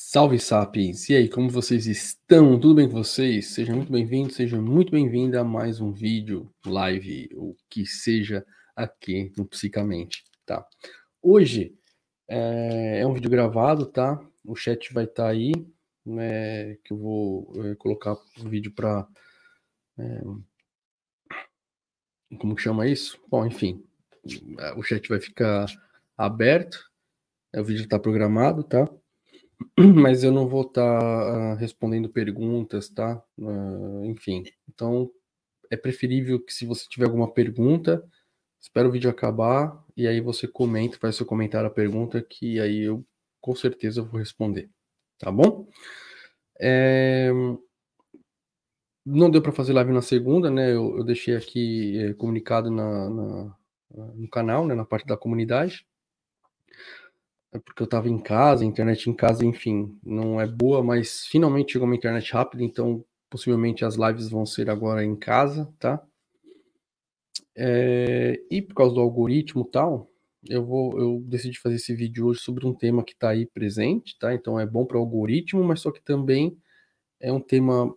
Salve Sapiens! E aí, como vocês estão? Tudo bem com vocês? Seja muito bem-vindo, seja muito bem-vinda a mais um vídeo, live, ou que seja aqui no Psicamente, tá? Hoje é, é um vídeo gravado, tá? O chat vai estar tá aí, né, que eu vou é, colocar o vídeo para... É, eh, como que chama isso? Bom, enfim, o chat vai ficar aberto, é, o vídeo está programado, tá? mas eu não vou estar tá, ah, respondendo perguntas, tá? Uh, enfim, então é preferível que se você tiver alguma pergunta, espera o vídeo acabar e aí você comenta, faz seu comentário a pergunta que aí eu com certeza vou responder, tá bom? É... Não deu para fazer live na segunda, né? Eu, eu deixei aqui é, comunicado na, na, no canal, né? na parte da comunidade. É porque eu estava em casa, internet em casa, enfim, não é boa, mas finalmente chegou uma internet rápida, então possivelmente as lives vão ser agora em casa, tá? É, e por causa do algoritmo e tal, eu vou, eu decidi fazer esse vídeo hoje sobre um tema que está aí presente, tá? Então é bom para o algoritmo, mas só que também é um tema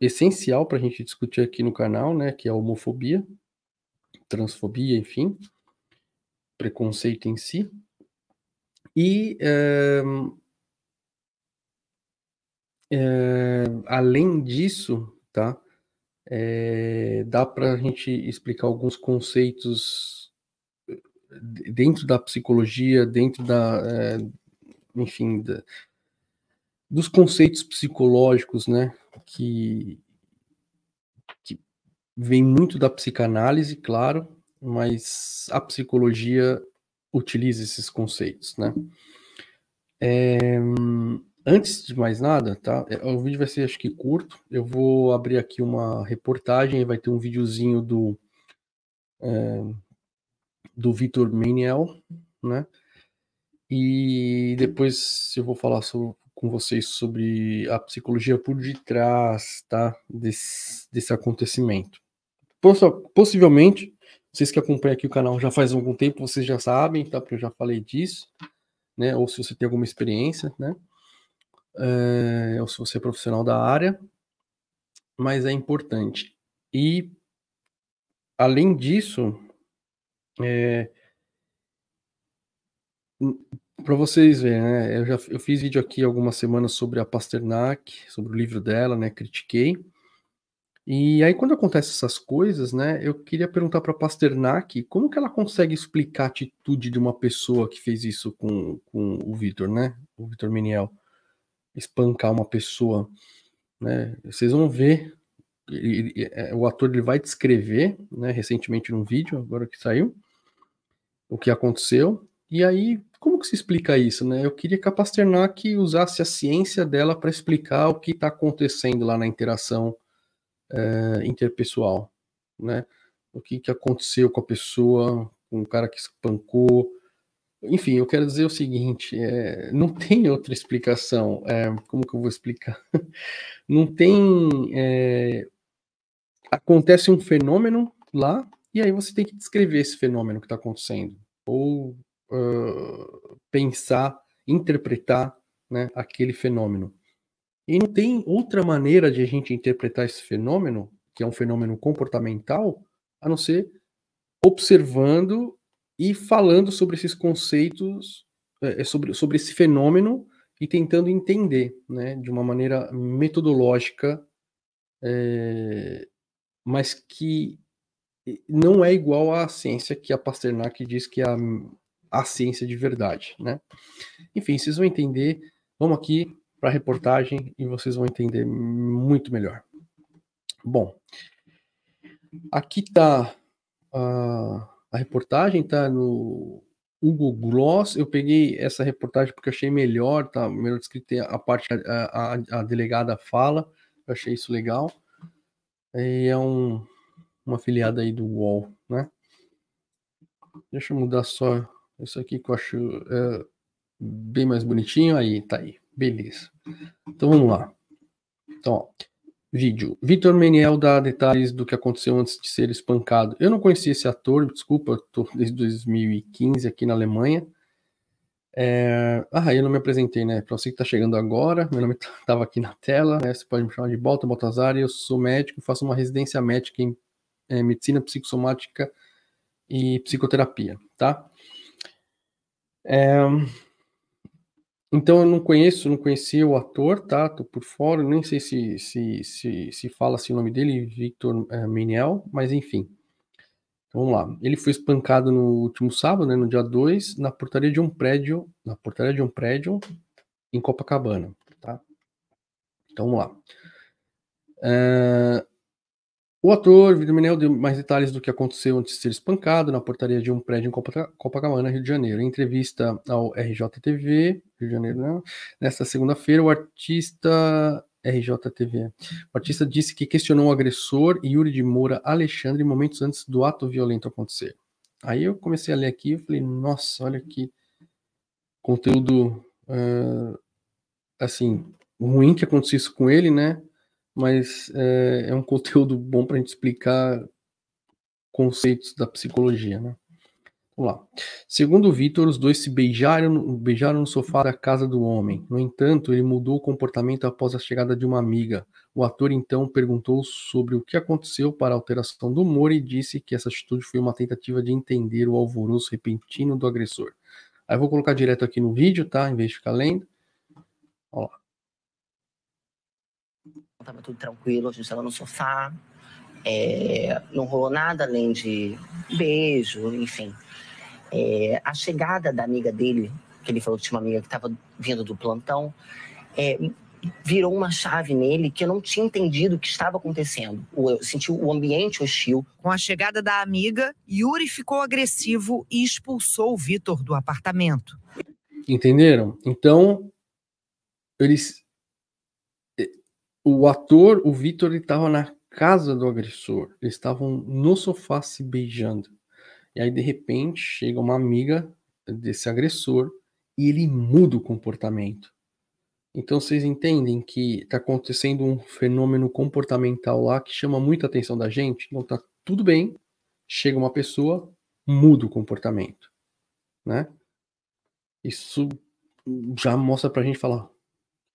essencial para a gente discutir aqui no canal, né? Que é a homofobia, transfobia, enfim, preconceito em si. E ehm, ehm, além disso, tá? É, dá para a gente explicar alguns conceitos eh, dentro da psicologia, dentro da, é, enfim, da, dos conceitos psicológicos, né, que, que vem muito da psicanálise, claro, mas a psicologia utiliza esses conceitos, né? É, antes de mais nada, tá? É, o vídeo vai ser, acho que, curto. Eu vou abrir aqui uma reportagem vai ter um videozinho do, é, do Vitor Meniel, né? E depois eu vou falar sobre, com vocês sobre a psicologia por detrás, tá? Desse, desse acontecimento. Possivelmente vocês que acompanham aqui o canal já faz algum tempo, vocês já sabem, tá? Porque eu já falei disso, né? Ou se você tem alguma experiência, né? É, ou se você é profissional da área, mas é importante. E além disso, é, para vocês verem, né? Eu já eu fiz vídeo aqui algumas semanas sobre a Pasternak, sobre o livro dela, né? Critiquei. E aí, quando acontecem essas coisas, né, eu queria perguntar para Pasternak como que ela consegue explicar a atitude de uma pessoa que fez isso com, com o Vitor, né? O Vitor Miniel. Espancar uma pessoa. Né? Vocês vão ver. Ele, ele, é, é, o ator ele vai descrever, né, recentemente num vídeo, agora que saiu, o que aconteceu. E aí, como que se explica isso, né? Eu queria que a Pasternak usasse a ciência dela para explicar o que está acontecendo lá na interação é, interpessoal, né? O que, que aconteceu com a pessoa, com o cara que espancou. Enfim, eu quero dizer o seguinte: é, não tem outra explicação. É, como que eu vou explicar? Não tem. Eh, acontece um fenômeno lá, e aí você tem que descrever esse fenômeno que está acontecendo. Ou uh, pensar, interpretar né, aquele fenômeno. E não tem outra maneira de a gente interpretar esse fenômeno, que é um fenômeno comportamental, a não ser observando e falando sobre esses conceitos, é, é sobre, sobre esse fenômeno e tentando entender, né, de uma maneira metodológica, é, mas que não é igual à ciência que a Pasternak diz que é a, a ciência de verdade, né? Enfim, vocês vão entender. Vamos aqui para a reportagem e vocês vão entender muito melhor. Bom, aqui está a, a, reportagem, está no Google Gloss. Eu peguei essa reportagem porque achei melhor, tá? Melhor descrita a parte a, a, a delegada fala. Eu achei isso legal. E é um, uma afiliada aí do UOL, né? Deixa eu mudar só isso aqui que eu acho é, bem mais bonitinho. Aí, tá aí. Beleza. Então vamos lá. Então, ó, vídeo. Vitor Meniel dá detalhes do que aconteceu antes de ser espancado. Eu não conhecia esse ator, desculpa, estou desde 2015 aqui na Alemanha. É... Ah, eu não me apresentei, né? Para você que está chegando agora, meu nome estava tá, aqui na tela, né? você pode me chamar de Balta Baltazar, eu sou médico, faço uma residência médica em é, medicina psicossomática e psicoterapia, tá? É, então eu não conheço, não conheci o ator, tá? Tô por fora, nem sei se se, se, se fala assim o nome dele, Victor é, eh, Meniel, mas enfim. Então, vamos lá. Ele foi espancado no último sábado, né, no dia 2, na portaria de um prédio, na portaria de um prédio em Copacabana, tá? Então vamos lá. Uh, o ator Vidomineu deu mais detalhes do que aconteceu antes de ser espancado na portaria de um prédio em Copacabana, Rio de Janeiro. Em entrevista ao RJTV, Rio de Janeiro, né? nesta segunda-feira, o artista RJTV. O artista disse que questionou o agressor Yuri de Moura Alexandre momentos antes do ato violento acontecer. Aí eu comecei a ler aqui e falei, nossa, olha que conteúdo uh, assim ruim que aconteceu isso com ele, né? mas é, é um conteúdo bom para a gente explicar conceitos da psicologia, né? Vamos lá. Segundo Vitor, os dois se beijaram, beijaram no sofá da casa do homem. No entanto, ele mudou o comportamento após a chegada de uma amiga. O ator então perguntou sobre o que aconteceu para a alteração do humor e disse que essa atitude foi uma tentativa de entender o alvoroço repentino do agressor. Aí eu vou colocar direto aqui no vídeo, tá? Em vez de ficar lendo. Olha lá. Tava tudo tranquilo, a gente tava no sofá. É, não rolou nada além de beijo, enfim. É, a chegada da amiga dele, que ele falou que tinha uma amiga que estava vindo do plantão, é, virou uma chave nele que eu não tinha entendido o que estava acontecendo. Eu senti o ambiente hostil. Com a chegada da amiga, Yuri ficou agressivo e expulsou o Vitor do apartamento. Entenderam? Então, eles o ator, o Vitor, ele estava na casa do agressor. Eles estavam no sofá se beijando. E aí, de repente, chega uma amiga desse agressor e ele muda o comportamento. Então, vocês entendem que está acontecendo um fenômeno comportamental lá que chama muita atenção da gente. Então, está tudo bem, chega uma pessoa, muda o comportamento. Né? Isso já mostra para a gente falar: o que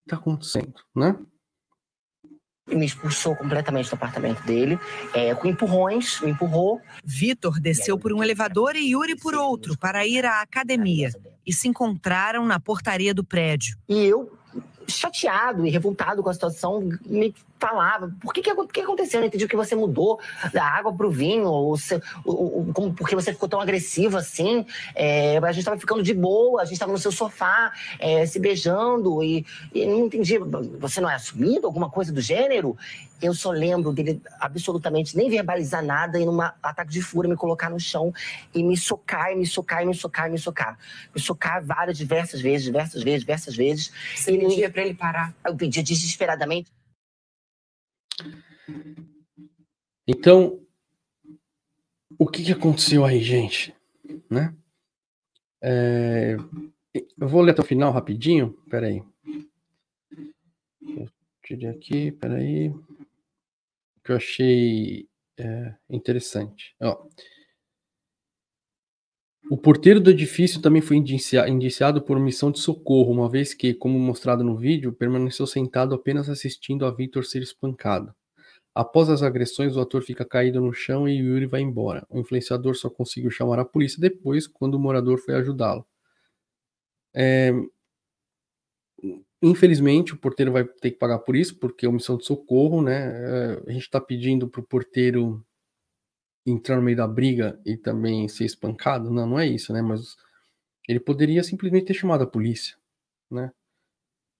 está acontecendo? Né? e me expulsou completamente do apartamento dele, é, com empurrões, me empurrou. Vitor desceu por um elevador e Yuri por outro para ir à academia e se encontraram na portaria do prédio. E eu, chateado e revoltado com a situação, me falava. Por que, que, por que aconteceu? Eu não entendi o que você mudou da água para o vinho, ou, ou, como, porque você ficou tão agressivo assim. É, a gente estava ficando de boa, a gente estava no seu sofá, é, se beijando, e, e não entendi. Você não é assumido, alguma coisa do gênero? Eu só lembro dele absolutamente nem verbalizar nada e, num ataque de fúria, me colocar no chão e me socar, e me socar, e me socar, e me socar. Me socar várias, diversas vezes, diversas vezes, diversas vezes. Você e pedia ele... para ele parar? Eu pedia desesperadamente. Então, o que, que aconteceu aí, gente? Né? É, eu vou ler até o final rapidinho. Peraí. Eu tirei aqui, peraí. Que eu achei é, interessante. Ó. O porteiro do edifício também foi indiciado por missão de socorro, uma vez que, como mostrado no vídeo, permaneceu sentado apenas assistindo a Victor ser espancado. Após as agressões, o ator fica caído no chão e Yuri vai embora. O influenciador só conseguiu chamar a polícia depois, quando o morador foi ajudá-lo. É... Infelizmente, o porteiro vai ter que pagar por isso, porque é omissão de socorro, né? É... A gente está pedindo para o porteiro entrar no meio da briga e também ser espancado. Não, não é isso, né? Mas ele poderia simplesmente ter chamado a polícia, né?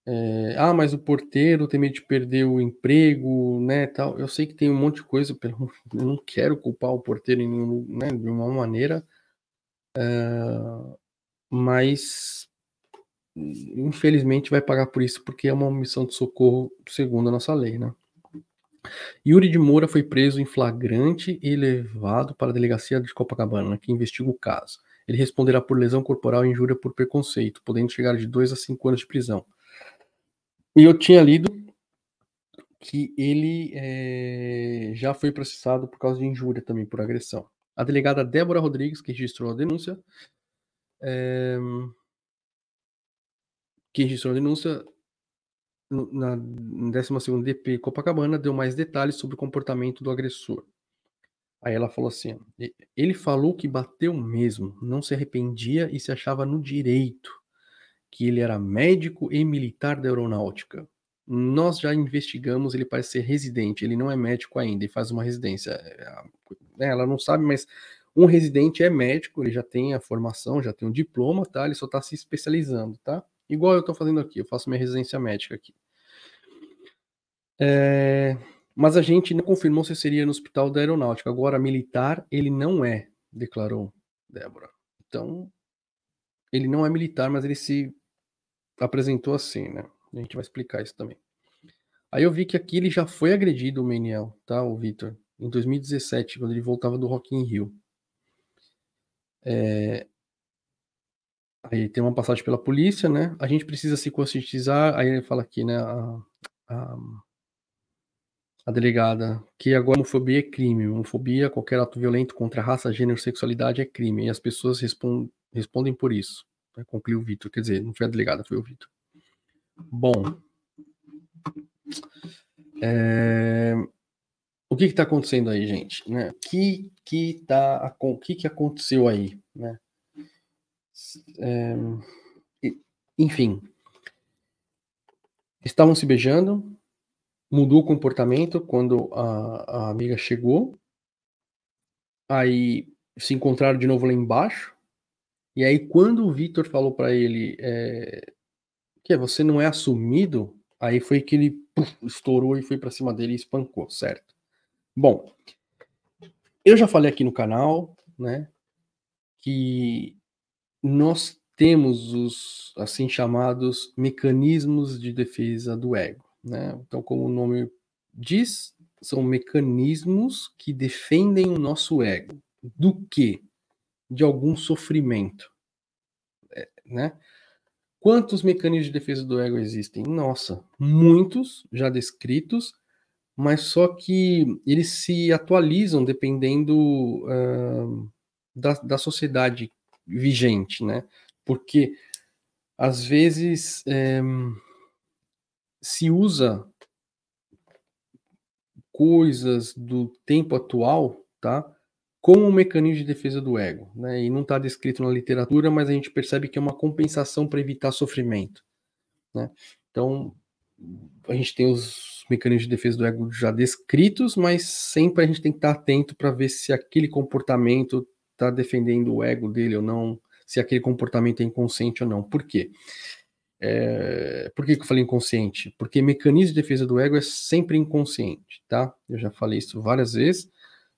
É, ah, mas o porteiro tem medo de perder o emprego, né, tal. Eu sei que tem um monte de coisa, eu não quero culpar o porteiro em nenhum, né, de uma maneira, ah, mas infelizmente vai pagar por isso porque é uma missão de socorro segundo a nossa lei, né? Yuri de Moura foi preso em flagrante e levado para a delegacia de Copacabana, que investiga o caso. Ele responderá por lesão corporal e injúria por preconceito, podendo chegar de 2 a 5 anos de prisão. E eu tinha lido que ele é, já foi processado por causa de injúria também, por agressão. A delegada Débora Rodrigues, que registrou a denúncia, é, que registrou a denúncia na 12 DP Copacabana, deu mais detalhes sobre o comportamento do agressor. Aí ela falou assim: ele falou que bateu mesmo, não se arrependia e se achava no direito que ele era médico e militar da aeronáutica. Nós já investigamos, ele parece ser residente, ele não é médico ainda e faz uma residência. É, né, ela não sabe, mas um residente é médico, ele já tem a formação, já tem um diploma, tá? Ele só está se especializando, tá? Igual eu estou fazendo aqui, eu faço minha residência médica aqui. É... Mas a gente não confirmou se seria no hospital da aeronáutica. Agora, militar, ele não é, declarou Débora. Então, ele não é militar, mas ele se apresentou assim, né? A gente vai explicar isso também. Aí eu vi que aqui ele já foi agredido, o Meniel, tá, o Vitor, em 2017, quando ele voltava do Rock in Rio. É... Aí tem uma passagem pela polícia, né? A gente precisa se conscientizar. Aí ele fala aqui, né? A, a, a delegada que agora homofobia é crime. Homofobia, qualquer ato violento contra raça, gênero, sexualidade é crime. E as pessoas respondem respondem por isso. Né, concluiu o Vitor, quer dizer, não foi a delegada, foi o Vitor. Bom. É, o que está acontecendo aí, gente? Né? O que que, tá, o que que aconteceu aí? Né? É, enfim, estavam se beijando, mudou o comportamento quando a, a amiga chegou, aí se encontraram de novo lá embaixo, e aí, quando o Vitor falou para ele é, que você não é assumido, aí foi que ele estourou e foi para cima dele e espancou, certo? Bom, eu já falei aqui no canal, né, que nós temos os assim chamados mecanismos de defesa do ego, né? Então, como o nome diz, são mecanismos que defendem o nosso ego. Do que? de algum sofrimento, eh, né? Quantos mecanismos de defesa do ego existem? Nossa, muitos já descritos, mas só que eles se atualizam dependendo uh, da, da sociedade vigente, né? Porque às vezes é, se usa coisas do tempo atual, tá? como um mecanismo de defesa do ego, né? E não está descrito na literatura, mas a gente percebe que é uma compensação para evitar sofrimento, né? Então a gente tem os mecanismos de defesa do ego já descritos, mas sempre a gente tem que estar tá atento para ver se aquele comportamento está defendendo o ego dele ou não, se aquele comportamento é inconsciente ou não. Por quê? É, por que, que, eu falei inconsciente? Porque mecanismo de defesa do ego é sempre inconsciente, tá? Eu já falei isso várias vezes.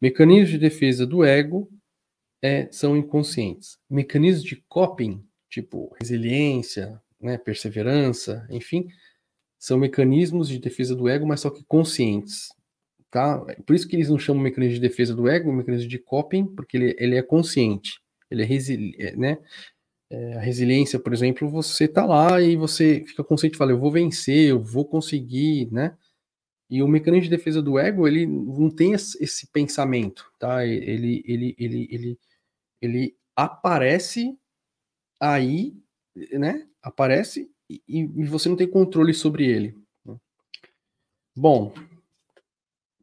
Mecanismos de defesa do ego é, são inconscientes. Mecanismos de coping, tipo resiliência, né, perseverança, enfim, são mecanismos de defesa do ego, mas só que conscientes. Tá? É por isso que eles não chamam mecanismo de defesa do ego, mecanismo de coping, porque ele, é, ele é consciente. Ele é resiliente, é, né? É, a resiliência, por exemplo, você tá lá e você fica consciente, e fala, eu vou vencer, eu vou conseguir, né? E o mecanismo de defesa do ego, ele não tem esse pensamento, tá? Ele, ele, ele, ele, ele aparece aí, né? Aparece e, e você não tem controle sobre ele. Né? Bom,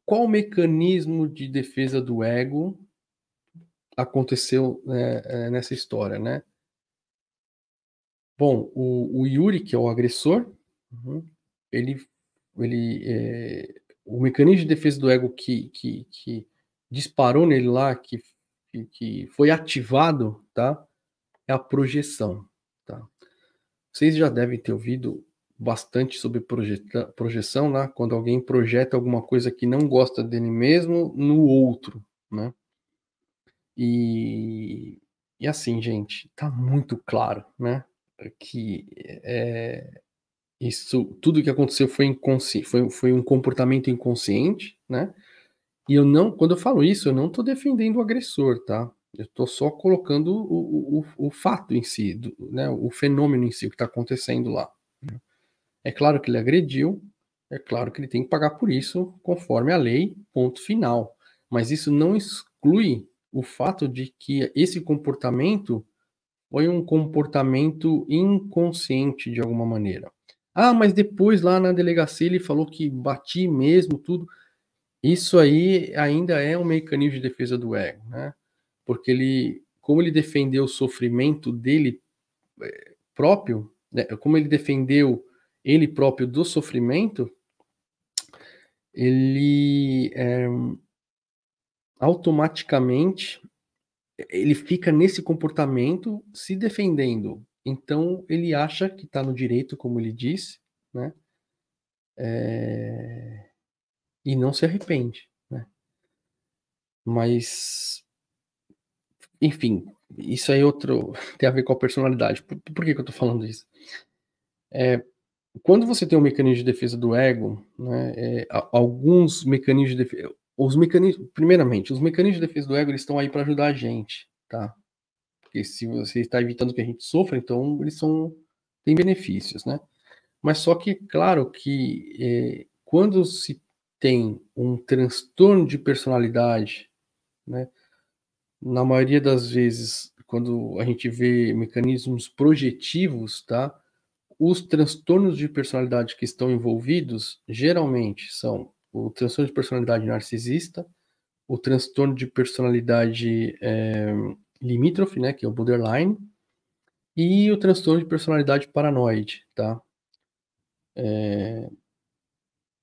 qual mecanismo de defesa do ego aconteceu né, é, nessa história, né? Bom, o, o, Yuri, que é o agressor, uhum, ele ele é, o mecanismo de defesa do ego que, que, que disparou nele lá, que, que foi ativado, tá? É a projeção, tá? Vocês já devem ter ouvido bastante sobre projeta, projeção, né? Quando alguém projeta alguma coisa que não gosta dele mesmo no outro, né? E, e assim, gente, tá muito claro, né? Que é, isso, tudo que aconteceu foi, foi, foi um comportamento inconsciente, né? E eu não, quando eu falo isso, eu não estou defendendo o agressor, tá? Eu estou só colocando o, o, o, fato em si, do, né, o fenômeno em si, o que está acontecendo lá. É claro que ele agrediu, é claro que ele tem que pagar por isso, conforme a lei, ponto final. Mas isso não exclui o fato de que esse comportamento foi um comportamento inconsciente de alguma maneira. Ah, mas depois lá na delegacia ele falou que bati mesmo, tudo. Isso aí ainda é um mecanismo de defesa do ego, né? Porque ele, como ele defendeu o sofrimento dele eh, próprio, né? como ele defendeu ele próprio do sofrimento, ele é, automaticamente ele fica nesse comportamento se defendendo, então ele acha que está no direito, como ele disse, né? É... E não se arrepende, né? Mas, enfim, isso aí é outro tem a ver com a personalidade. Por, por que, que eu estou falando isso? É, quando você tem um mecanismo de defesa do ego, né, é, alguns mecanismos de defesa, os mecanismos, primeiramente, os mecanismos de defesa do ego eles estão aí para ajudar a gente, tá? porque se você está evitando que a gente sofra, então eles são têm benefícios, né? Mas só que, claro, que eh, quando se tem um transtorno de personalidade, né? Na maioria das vezes, quando a gente vê mecanismos projetivos, tá? Os transtornos de personalidade que estão envolvidos geralmente são o transtorno de personalidade narcisista, o transtorno de personalidade é, limítrofe, né, que é o borderline, e o transtorno de personalidade paranoide, tá? É...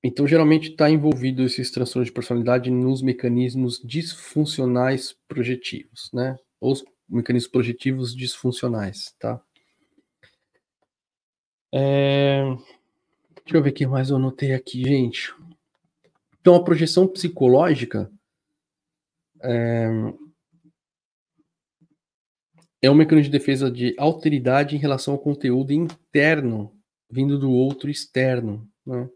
Então, geralmente está envolvido esses transtornos de personalidade nos mecanismos disfuncionais projetivos, né? Ou os mecanismos projetivos disfuncionais, tá? É... Deixa eu ver o que mais eu anotei aqui, gente. Então, a projeção psicológica é, é um mecanismo de defesa de alteridade em relação ao conteúdo interno vindo do outro externo. Né?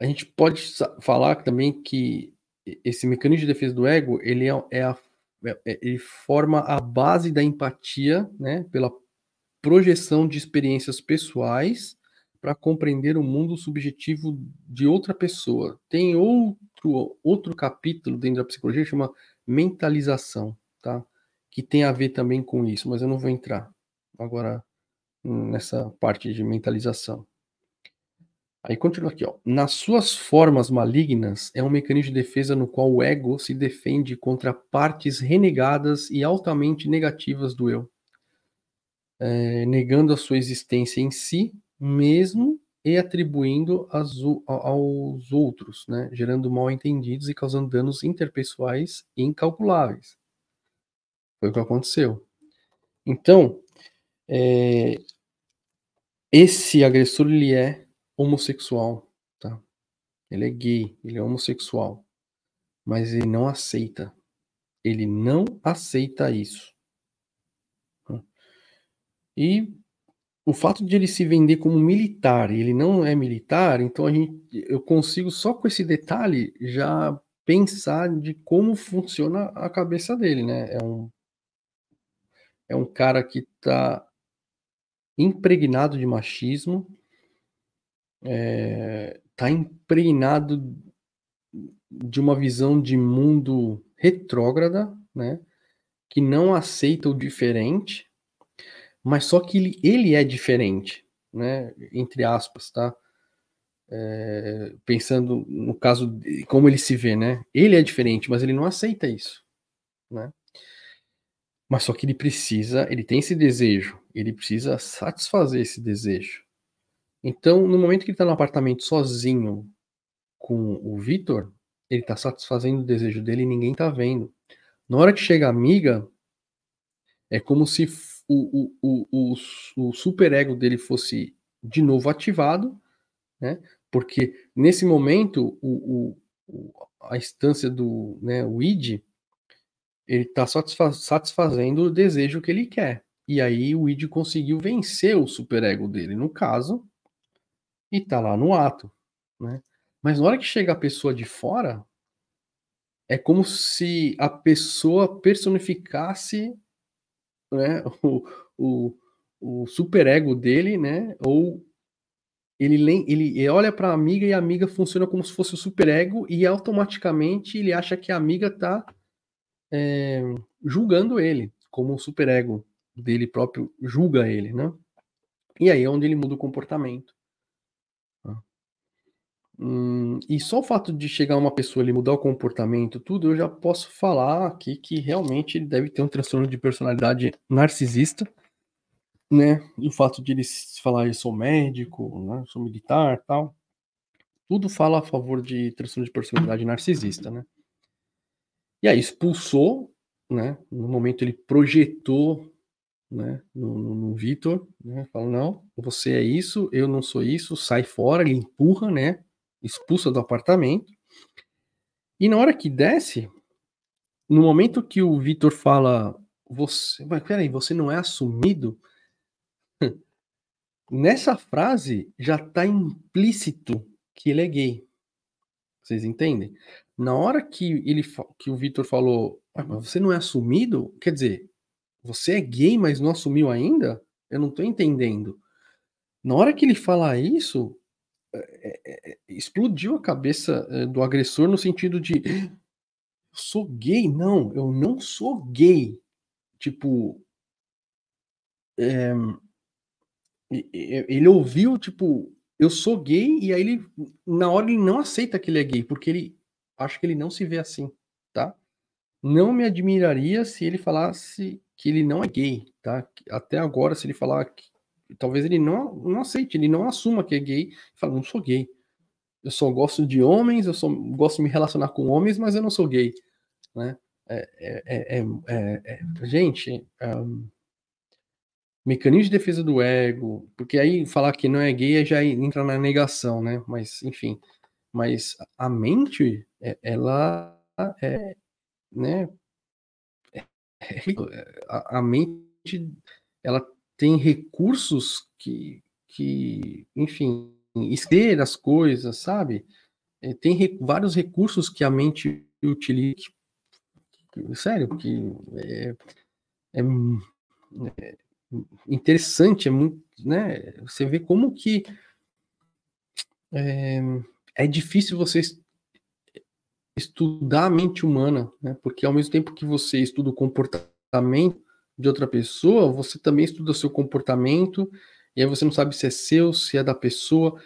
A gente pode falar também que esse mecanismo de defesa do ego ele é, é a, é, é, ele forma a base da empatia, né, pela projeção de experiências pessoais para compreender o mundo subjetivo de outra pessoa. Tem outro outro capítulo dentro da psicologia que chama mentalização, tá? que tem a ver também com isso, mas eu não vou entrar agora nessa parte de mentalização. Aí continua aqui, ó. Nas suas formas malignas, é um mecanismo de defesa no qual o ego se defende contra partes renegadas e altamente negativas do eu, é, negando a sua existência em si mesmo e atribuindo as, aos outros, né? gerando mal entendidos e causando danos interpessoais incalculáveis. Foi o que aconteceu. Então, é, esse agressor ele é homossexual, tá? Ele é gay, ele é homossexual, mas ele não aceita. Ele não aceita isso. E o fato de ele se vender como militar, ele não é militar, então a gente, eu consigo só com esse detalhe já pensar de como funciona a cabeça dele, né? É um é um cara que está impregnado de machismo, está é, tá impregnado de uma visão de mundo retrógrada, né? Que não aceita o diferente, mas só que ele, ele é diferente, né? Entre aspas, tá? É, pensando no caso de como ele se vê, né? Ele é diferente, mas ele não aceita isso, né? Mas só que ele precisa, ele tem esse desejo, ele precisa satisfazer esse desejo. Então, no momento que ele está no apartamento sozinho com o Vitor, ele está satisfazendo o desejo dele e ninguém está vendo. Na hora que chega a amiga, é como se o, o, o, o, o superego dele fosse de novo ativado, né? porque nesse momento o, o, a instância do né, o id ele está satisfa satisfazendo o desejo que ele quer. E aí o id conseguiu vencer o superego dele, no caso, e está lá no ato. Né? Mas na hora que chega a pessoa de fora, é como se a pessoa personificasse né, o, o, o superego dele, né? Ou ele, ele olha para a amiga e a amiga funciona como se fosse o superego e automaticamente ele acha que a amiga está é, julgando ele, como o superego dele próprio julga ele, né? E aí é onde ele muda o comportamento. Tá? Hum, e só o fato de chegar uma pessoa e mudar o comportamento, tudo, eu já posso falar aqui que realmente ele deve ter um transtorno de personalidade narcisista, né? E o fato de ele falar, eu sou médico, né? eu sou militar tal, tudo fala a favor de transtorno de personalidade narcisista, né? E aí expulsou, né? No momento ele projetou, né? No, no, no Vitor, né? Falou não, você é isso, eu não sou isso, sai fora, ele empurra, né? Expulsa do apartamento. E na hora que desce, no momento que o Vitor fala, você, mas peraí, você não é assumido? Nessa frase já está implícito que ele é gay. Vocês entendem? Na hora que, ele, que o Vitor falou, ah, mas você não é assumido? Quer dizer, você é gay, mas não assumiu ainda? Eu não tô entendendo. Na hora que ele fala isso, é, é, é explodiu a cabeça é, do agressor no sentido de eu sou gay? Não, eu não sou gay. Tipo, é, ele ouviu, tipo, eu sou gay, e aí ele, na hora ele não aceita que ele é gay, porque ele acho que ele não se vê assim, tá? Não me admiraria se ele falasse que ele não é gay, tá? Até agora, se ele falar que talvez ele não, não aceite, ele não assuma que é gay, e fala, não sou gay. Eu só gosto de homens, eu só gosto de me relacionar com homens, mas eu não sou gay, né? É, é, é, gente, um, mecanismo de defesa do ego, porque aí falar que não é gay já entra na negação, né? Mas, enfim, mas a mente é, ela é, né, é, a, a mente, ela tem recursos que, que enfim, escrever as coisas, sabe? É, tem vários recursos que a mente utiliza. Que, que, sério, que é, é, é, interessante, é muito, né? Você vê como que é, é difícil vocês estudar a mente humana, né? Porque ao mesmo tempo que você estuda o comportamento de outra pessoa, você também estuda o seu comportamento, e aí você não sabe se é seu, se é da pessoa.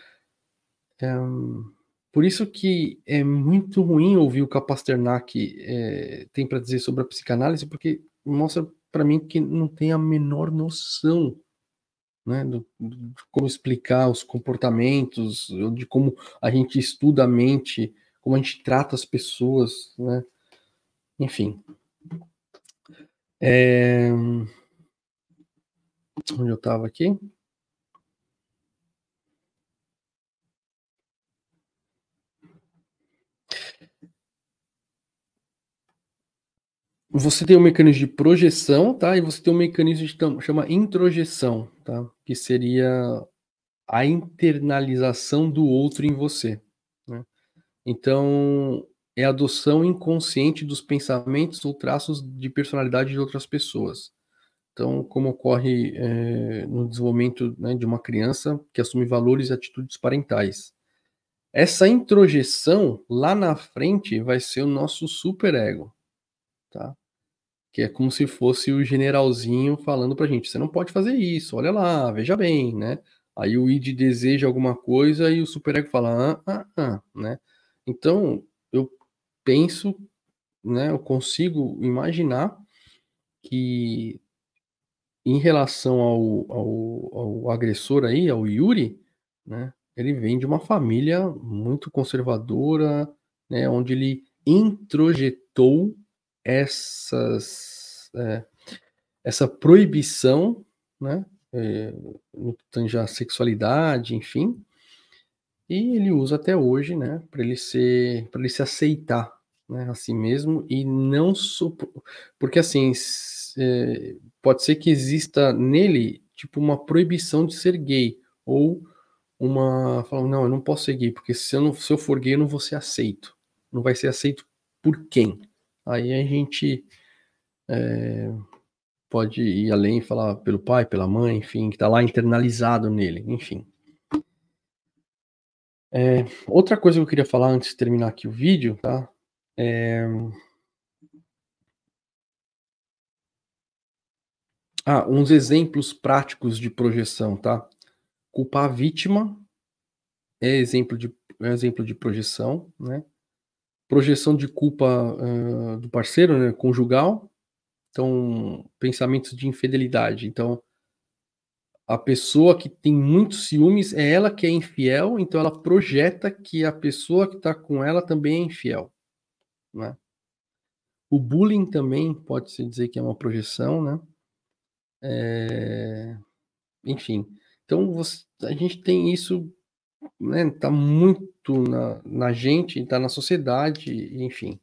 É, por isso que é muito ruim ouvir o que a Pasternak é, tem para dizer sobre a psicanálise, porque mostra para mim que não tem a menor noção né, do, do, de como explicar os comportamentos, de como a gente estuda a mente como a gente trata as pessoas, né? Enfim. É... Onde eu estava aqui? Você tem um mecanismo de projeção, tá? E você tem um mecanismo que chama introjeção, tá? Que seria a internalização do outro em você. Então, é a adoção inconsciente dos pensamentos ou traços de personalidade de outras pessoas. Então, como ocorre é, no desenvolvimento né, de uma criança que assume valores e atitudes parentais. Essa introjeção lá na frente vai ser o nosso superego, tá? Que é como se fosse o generalzinho falando pra gente: você não pode fazer isso, olha lá, veja bem, né? Aí o id deseja alguma coisa e o superego fala: ah, ah, ah, né? Então, eu penso, né, eu consigo imaginar que em relação ao, ao, ao agressor aí, ao Yuri, né, ele vem de uma família muito conservadora, né, onde ele introjetou essas, é, essa proibição, né, é, no tange à sexualidade, enfim, e ele usa até hoje, né, para ele ser, para ele se aceitar, né, a si mesmo e não supo... porque assim, é, pode ser que exista nele tipo uma proibição de ser gay ou uma falando não, eu não posso ser gay porque se eu não, se eu for gay eu não vou ser aceito, não vai ser aceito por quem? Aí a gente é, pode ir além e falar pelo pai, pela mãe, enfim, que está lá internalizado nele, enfim. É, outra coisa que eu queria falar antes de terminar aqui o vídeo, tá? É... Ah, uns exemplos práticos de projeção, tá? Culpar a vítima é exemplo de, é exemplo de projeção, né? Projeção de culpa uh, do parceiro, né? Conjugal. Então, pensamentos de infidelidade. Então, a pessoa que tem muitos ciúmes é ela que é infiel, então ela projeta que a pessoa que está com ela também é infiel. Né? O bullying também pode-se dizer que é uma projeção, né? É... Enfim, então você, a gente tem isso, né? Tá muito na, na gente, está na sociedade, enfim.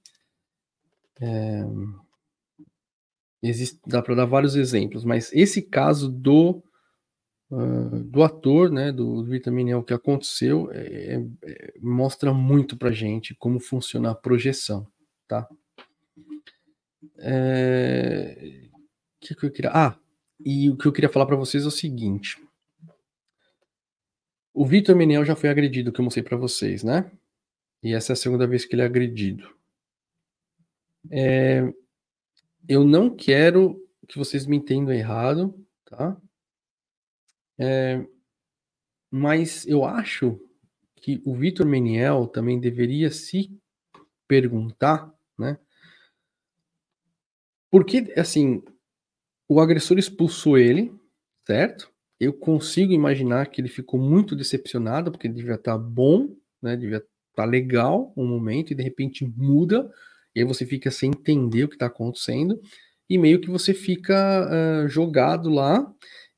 É... Existe, dá para dar vários exemplos, mas esse caso do ah, do ator, né, do Vitamin o que aconteceu, é, é, é, mostra muito pra gente como funciona a projeção, tá? É... Que, que eu queria... Ah, e o que eu queria falar para vocês é o seguinte. O Vitor Meniel já foi agredido, que eu mostrei para vocês, né? E essa é a segunda vez que ele é agredido. É... Eu não quero que vocês me entendam errado, tá? É, mas eu acho que o Vitor Meniel também deveria se perguntar, né? Porque, assim, o agressor expulsou ele, certo? Eu consigo imaginar que ele ficou muito decepcionado, porque ele devia estar tá bom, né? Devia tá legal um momento e de repente muda, e aí você fica sem entender o que está acontecendo, e meio que você fica uh, jogado lá,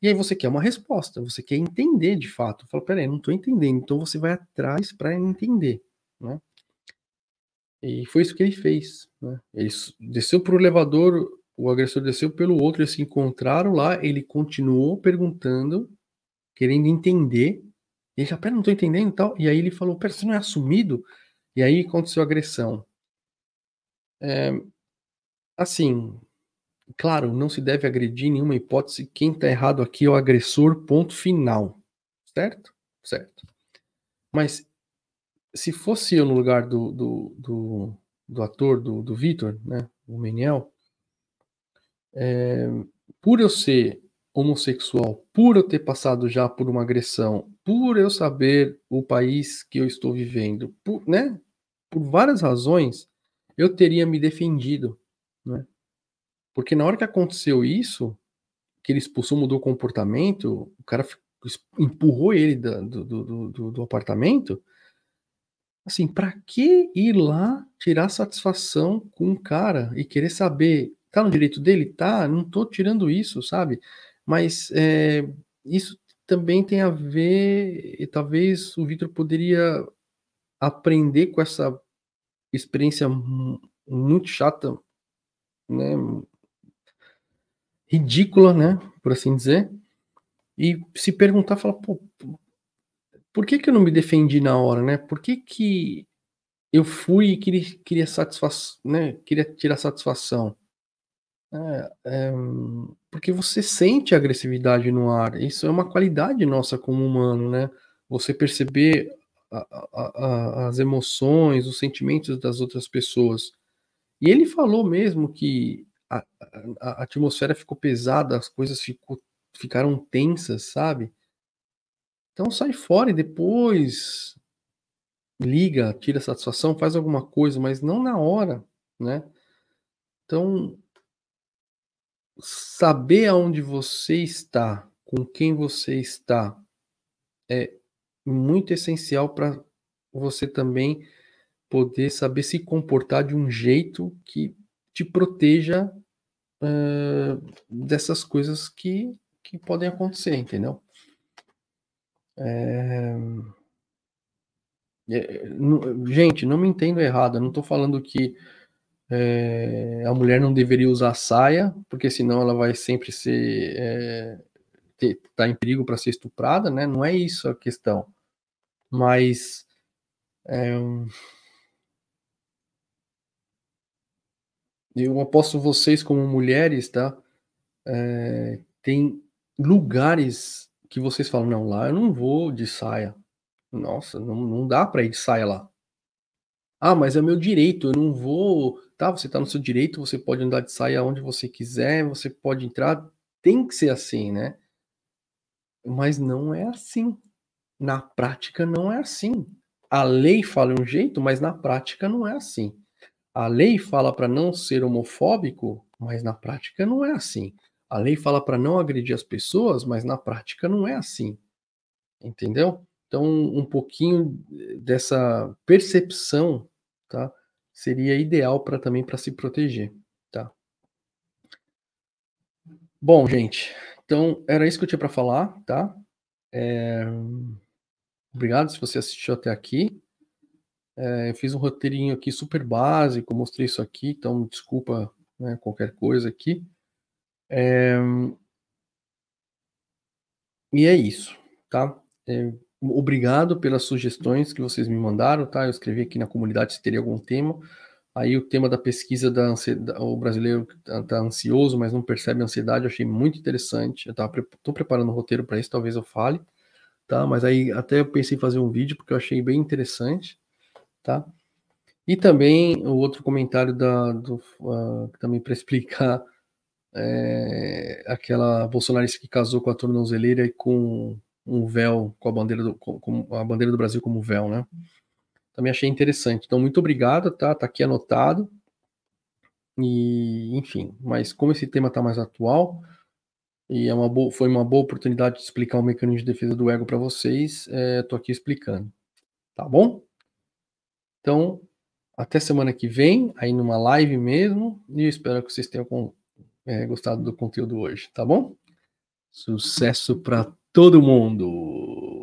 e aí você quer uma resposta, você quer entender de fato. Fala, peraí, não estou entendendo. Então você vai atrás para entender, né? E foi isso que ele fez. Né? Ele desceu para o elevador, o agressor desceu pelo outro, eles se encontraram lá, ele continuou perguntando, querendo entender. E ele já, peraí, não estou entendendo e tal. E aí ele falou, peraí, você não é assumido? E aí aconteceu a agressão. É, assim, Claro, não se deve agredir em nenhuma hipótese. Quem está errado aqui é o agressor, ponto final. Certo? Certo. Mas se fosse eu no lugar do, do, do, do ator, do, do Vitor, né, o Meniel, é, por eu ser homossexual, por eu ter passado já por uma agressão, por eu saber o país que eu estou vivendo, por, né, por várias razões, eu teria me defendido, né? Porque na hora que aconteceu isso, que ele expulsou, mudou o comportamento, o cara empurrou ele da, do, do, do, do, apartamento. Assim, para que ir lá tirar satisfação com um cara e querer saber, tá no direito dele? Tá, não tô tirando isso, sabe? Mas é, isso também tem a ver, e talvez o Vitor poderia aprender com essa experiência muito chata, né, ridícula, né, por assim dizer, e se perguntar, falar, pô, por que que eu não me defendi na hora, né? Por que que eu fui e queria, queria né, queria tirar satisfação? É, é, porque você sente a agressividade no ar, isso é uma qualidade nossa como humano, né? Você perceber a, a, a, as emoções, os sentimentos das outras pessoas. E ele falou mesmo que a, a, atmosfera ficou pesada, as coisas ficou, ficaram tensas, sabe? Então sai fora e depois liga, tira satisfação, faz alguma coisa, mas não na hora, né? Então saber aonde você está, com quem você está, é muito essencial para você também poder saber se comportar de um jeito que te proteja uh, dessas coisas que, que podem acontecer, entendeu? É... É, não, gente, não me entendo errado, eu não estou falando que é, a mulher não deveria usar saia, porque senão ela vai sempre ser é, ter, tá em perigo para ser estuprada, né? Não é isso a questão. Mas é, Eu aposto vocês, como mulheres, tá? É, tem lugares que vocês falam, não, lá eu não vou de saia. Nossa, não, não dá pra ir de saia lá. Ah, mas é meu direito, eu não vou. Tá, você tá no seu direito, você pode andar de saia onde você quiser, você pode entrar. Tem que ser assim, né? Mas não é assim. Na prática não é assim. A lei fala um jeito, mas na prática não é assim. A lei fala para não ser homofóbico, mas na prática não é assim. A lei fala para não agredir as pessoas, mas na prática não é assim. Entendeu? Então, um pouquinho eh, dessa percepção, tá? Seria ideal para também para se proteger, tá? Bom, gente, então era isso que eu tinha para falar, tá? É... Obrigado se você assistiu até aqui. É, eu fiz um roteirinho aqui super básico, mostrei isso aqui, então desculpa né, qualquer coisa aqui. É... E é isso, tá? É, obrigado pelas sugestões que vocês me mandaram, tá? Eu escrevi aqui na comunidade se teria algum tema. Aí o tema da pesquisa da ansiedade, o brasileiro está tá ansioso, mas não percebe a ansiedade, eu achei muito interessante. Eu estou preparando um roteiro para isso, talvez eu fale, tá? Mas aí até eu pensei em fazer um vídeo porque eu achei bem interessante tá? E também o outro comentário da, do, uh, também para explicar é, aquela bolsonarista que casou com a tornozeleira e com um véu, com a bandeira do, com, com a bandeira do Brasil como véu, né? Também achei interessante. Então, muito obrigado, tá? Tá aqui anotado. E, enfim, mas como esse tema está mais atual e é uma boa, foi uma boa oportunidade de explicar o mecanismo de defesa do ego para vocês, estou é, aqui explicando. Tá bom? Então, até semana que vem, aí numa live mesmo, e eu espero que vocês tenham é, gostado do conteúdo hoje, tá bom? Sucesso para todo mundo!